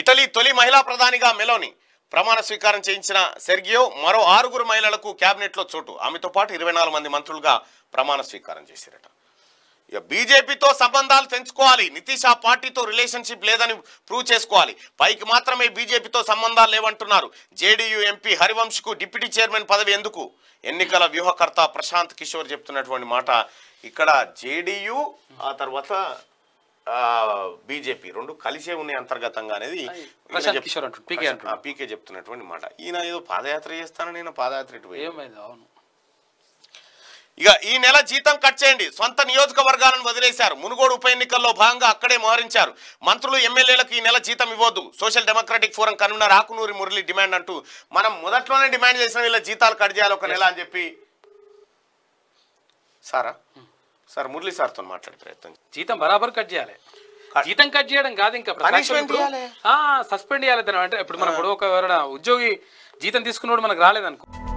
Italy తొలి మహిళా ప్రధానిగా మెలోని ప్రమాణ స్వీకారం చేయించిన సెర్గియో మరో ఆరుగురు మహిళలకు క్యాబినెట్లో చోటు ఆమెతో పాటు ఇరవై మంది మంత్రులుగా ప్రమాణ స్వీకారం చేశారట ఇక బీజేపీతో సంబంధాలు తెంచుకోవాలి నితీష్ ఆ పార్టీతో రిలేషన్షిప్ లేదని ప్రూవ్ చేసుకోవాలి పైకి మాత్రమే బీజేపీతో సంబంధాలు లేవంటున్నారు జేడీయూ ఎంపీ హరివంశ్కు డిప్యూటీ చైర్మన్ పదవి ఎందుకు ఎన్నికల వ్యూహకర్త ప్రశాంత్ కిషోర్ చెప్తున్నటువంటి మాట ఇక్కడ జేడీయూ ఆ తర్వాత బీజేపీ రెండు కలిసే ఉన్నాయి అంతర్గతంగా అనేది పీకే చెప్తున్నటువంటి మాట ఈయన ఏదో పాదయాత్ర చేస్తాను నేను పాదయాత్ర ఇక ఈ నెల జీతం కట్ చేయండి సొంత నియోజకవర్గాలను వదిలేశారు మునుగోడు ఉప ఎన్నికల్లో భాగంగా అక్కడే మోహరించారు మంత్రులు ఎమ్మెల్యేలకు ఈ నెల జీతం ఇవ్వద్దు social democratic forum convener Akunuri Murali demand అంటూ మనం మొదట్లోనే డిమాండ్ చేసిన వీళ్ళ జీతాలు కట్ చేయాలి ఒక నెల అని చెప్పి సారా సార్ మురళీ సార్తో మాట్లాడే ప్రయత్నం జీతం బరాబర్ కట్ చేయాలి జీతం కట్ చేయడం కాదు ఇంకా సస్పెండ్ చేయాలి అంటే ఇప్పుడు మనం ఇప్పుడు ఒక ఉద్యోగి జీతం తీసుకున్నప్పుడు మనకు రాలేదనుకో